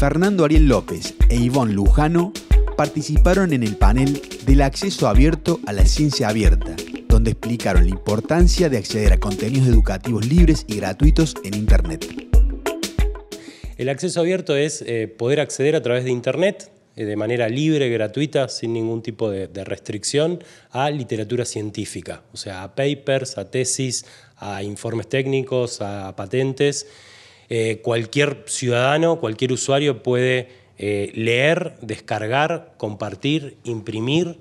Fernando Ariel López e Ivonne Lujano participaron en el panel del acceso abierto a la ciencia abierta, donde explicaron la importancia de acceder a contenidos educativos libres y gratuitos en Internet. El acceso abierto es eh, poder acceder a través de Internet eh, de manera libre, gratuita, sin ningún tipo de, de restricción, a literatura científica, o sea, a papers, a tesis, a informes técnicos, a patentes. Eh, cualquier ciudadano, cualquier usuario puede eh, leer, descargar, compartir, imprimir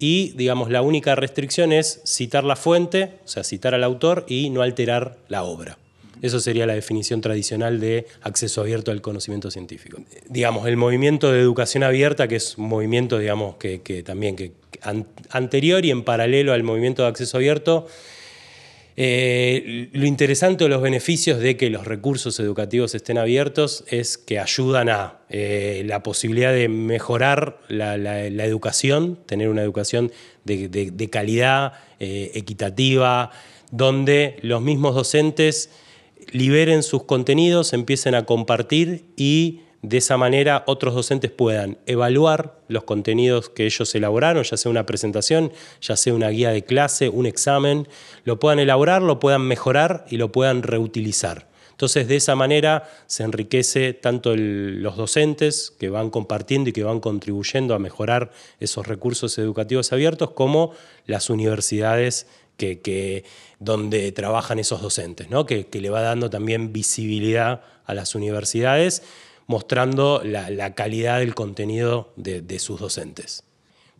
y, digamos, la única restricción es citar la fuente, o sea, citar al autor y no alterar la obra. Eso sería la definición tradicional de acceso abierto al conocimiento científico. Digamos, el movimiento de educación abierta, que es un movimiento, digamos, que, también que anterior y en paralelo al movimiento de acceso abierto, eh, lo interesante de los beneficios de que los recursos educativos estén abiertos es que ayudan a eh, la posibilidad de mejorar la, educación, tener una educación de, calidad, eh, equitativa, donde los mismos docentes liberen sus contenidos, empiecen a compartir y de esa manera otros docentes puedan evaluar los contenidos que ellos elaboraron, ya sea una presentación, ya sea una guía de clase, un examen, lo puedan elaborar, lo puedan mejorar y lo puedan reutilizar. Entonces, de esa manera se enriquece tanto los docentes que van compartiendo y que van contribuyendo a mejorar esos recursos educativos abiertos, como las universidades que, donde trabajan esos docentes, que, que le va dando también visibilidad a las universidades mostrando la, calidad del contenido de, sus docentes.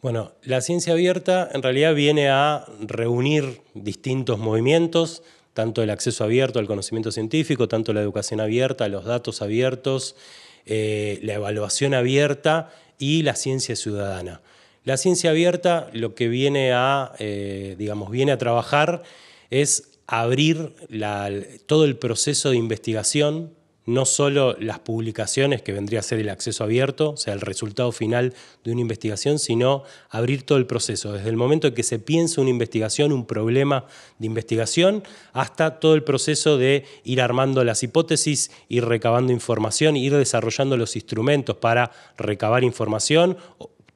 Bueno, la ciencia abierta en realidad viene a reunir distintos movimientos, tanto el acceso abierto al conocimiento científico, tanto la educación abierta, los datos abiertos, eh, la evaluación abierta y la ciencia ciudadana. La ciencia abierta lo que viene a, eh, digamos, viene a trabajar es abrir todo el proceso de investigación no solo las publicaciones, que vendría a ser el acceso abierto, o sea, el resultado final de una investigación, sino abrir todo el proceso, desde el momento en que se piensa una investigación, un problema de investigación, hasta todo el proceso de ir armando las hipótesis, ir recabando información, ir desarrollando los instrumentos para recabar información,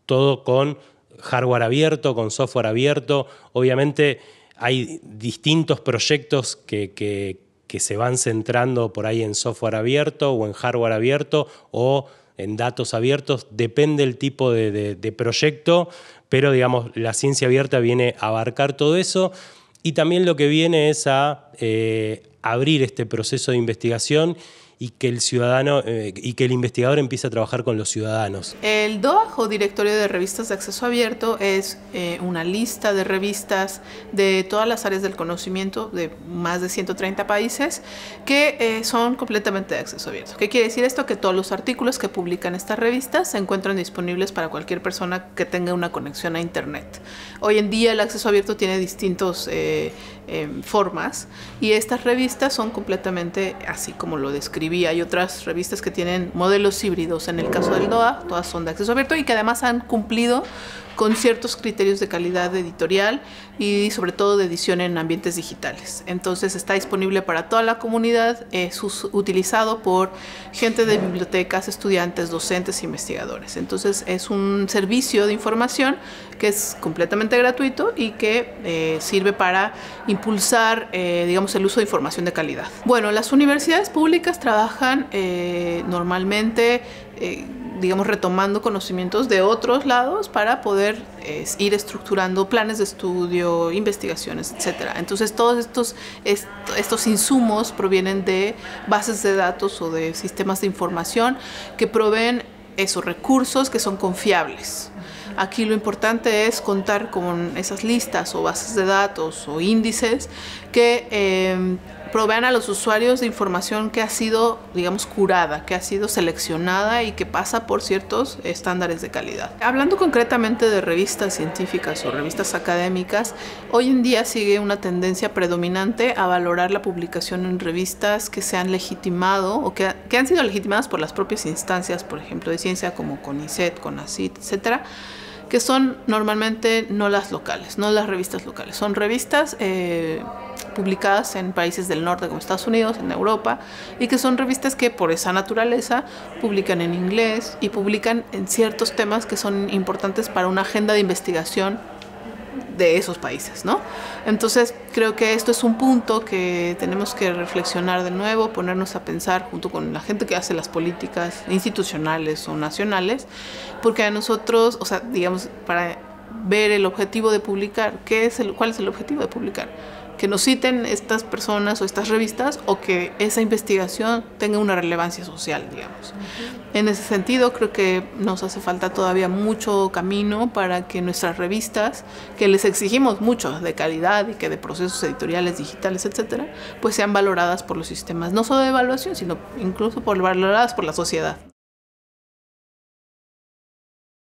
todo con hardware abierto, con software abierto, obviamente hay distintos proyectos que, que, que se van centrando por ahí en software abierto o en hardware abierto o en datos abiertos, depende el tipo de, proyecto, pero digamos, la ciencia abierta viene a abarcar todo eso y también lo que viene es a eh, abrir este proceso de investigación y que el ciudadano eh, y que el investigador empiece a trabajar con los ciudadanos. El DOAJ o Directorio de Revistas de Acceso Abierto es eh, una lista de revistas de todas las áreas del conocimiento de más de 130 países que eh, son completamente de acceso abierto. ¿Qué quiere decir esto? Que todos los artículos que publican estas revistas se encuentran disponibles para cualquier persona que tenga una conexión a Internet. Hoy en día el acceso abierto tiene distintos Em, formas y estas revistas son completamente así como lo describí. Hay otras revistas que tienen modelos híbridos, en el caso del DOA, todas son de acceso abierto y que además han cumplido con ciertos criterios de calidad editorial y sobre todo de edición en ambientes digitales. Entonces está disponible para toda la comunidad, es utilizado por gente de bibliotecas, estudiantes, docentes, investigadores. Entonces es un servicio de información que es completamente gratuito y que eh, sirve para impulsar, eh, digamos, el uso de información de calidad. Bueno, las universidades públicas trabajan eh, normalmente, eh, digamos, retomando conocimientos de otros lados para poder ir estructurando planes de estudio, investigaciones, etc. Entonces, todos estos, estos insumos provienen de bases de datos o de sistemas de información que proveen esos recursos que son confiables. Aquí lo importante es contar con esas listas o bases de datos o índices que eh, provean a los usuarios información que ha sido, digamos, curada, que ha sido seleccionada y que pasa por ciertos estándares de calidad. Hablando concretamente de revistas científicas o revistas académicas, hoy en día sigue una tendencia predominante a valorar la publicación en revistas que se han legitimado o que, que han sido legitimadas por las propias instancias, por ejemplo, de ciencia como CONICET, CONACIT, etcétera, que son normalmente no las locales, no las revistas locales, son revistas eh, publicadas en países del norte como Estados Unidos, en Europa, y que son revistas que por esa naturaleza publican en inglés y publican en ciertos temas que son importantes para una agenda de investigación de esos países, ¿no? Entonces creo que esto es un punto que tenemos que reflexionar de nuevo, ponernos a pensar junto con la gente que hace las políticas institucionales o nacionales, porque a nosotros, o sea, digamos, para ver el objetivo de publicar, ¿cuál es el objetivo de publicar? que nos citen estas personas o estas revistas o que esa investigación tenga una relevancia social, digamos. En ese sentido, creo que nos hace falta todavía mucho camino para que nuestras revistas, que les exigimos mucho de calidad y que de procesos editoriales, digitales, etcétera, pues sean valoradas por los sistemas, no solo de evaluación, sino incluso por valoradas por la sociedad.